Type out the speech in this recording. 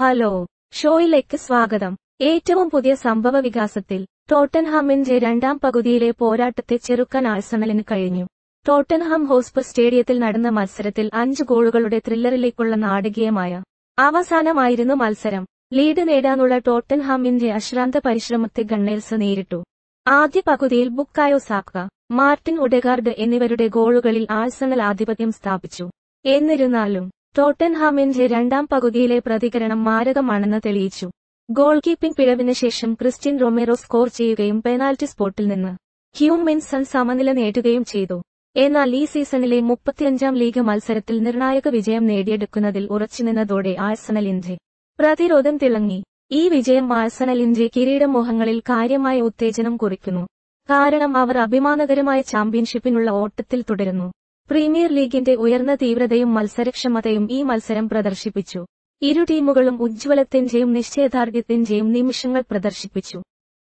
hello ഷോയിലേക്ക് സ്വാഗതം ഏറ്റവും പുതിയ സംഭവ വികാസത്തിൽ ടോട്ടൻഹാമിന്റെ രണ്ടാം പകുതിയിലെ പോരാട്ടത്തെ ചെറുക്കാൻ ആഴ്സണലിന് കഴിഞ്ഞു ടോട്ടൻഹാം ഹോസ്പർ സ്റ്റേഡിയത്തിൽ നടന്ന മത്സരത്തിൽ അഞ്ച് ഗോളുകളുടെ ത്രില്ലറിലേക്കുള്ള നാടകീയമായ അവസാനമായിരുന്നു മത്സരം ലീഡ് നേടാനുള്ള ടോട്ടൻഹാമിന്റെ അശ്രാന്ത പരിശ്രമത്തെ ഗണ്ണേഴ്സ് നേരിട്ടു ആദ്യ പകുതിയിൽ ബുക്കായോ സാക്ക മാർട്ടിൻ ഉഡെഗാർഡ് എന്നിവരുടെ ഗോളുകളിൽ ആഴ്സണൽ ആധിപത്യം സ്ഥാപിച്ചു എന്നിരുന്നാലും ടോട്ടൻഹാമിന്റെ രണ്ടാം പകുതിയിലെ പ്രതികരണം മാരകമാണെന്ന് തെളിയിച്ചു ഗോൾ കീപ്പിംഗ് പിഴവിന് ശേഷം ക്രിസ്റ്റ്യൻ റൊമേറോ സ്കോർ ചെയ്യുകയും പെനാൽറ്റി സ്പോട്ടിൽ നിന്ന് മിൻസൺ സമനില നേടുകയും ചെയ്തു എന്നാൽ ഈ സീസണിലെ മുപ്പത്തിയഞ്ചാം ലീഗ് മത്സരത്തിൽ നിർണായക വിജയം നേടിയെടുക്കുന്നതിൽ ഉറച്ചുനിന്നതോടെ ആഴ്സണലിന്റെ പ്രതിരോധം തിളങ്ങി ഈ വിജയം ആഴ്സണലിന്റെ കിരീടമോഹങ്ങളിൽ കാര്യമായ ഉത്തേജനം കുറിക്കുന്നു കാരണം അവർ അഭിമാനകരമായ ചാമ്പ്യൻഷിപ്പിനുള്ള ഓട്ടത്തിൽ തുടരുന്നു പ്രീമിയർ ലീഗിന്റെ ഉയർന്ന തീവ്രതയും മത്സരക്ഷമതയും ഈ മത്സരം പ്രദർശിപ്പിച്ചു ഇരു ടീമുകളും ഉജ്ജ്വലത്തിന്റെയും നിശ്ചയദാർഢ്യത്തിന്റെയും നിമിഷങ്ങൾ പ്രദർശിപ്പിച്ചു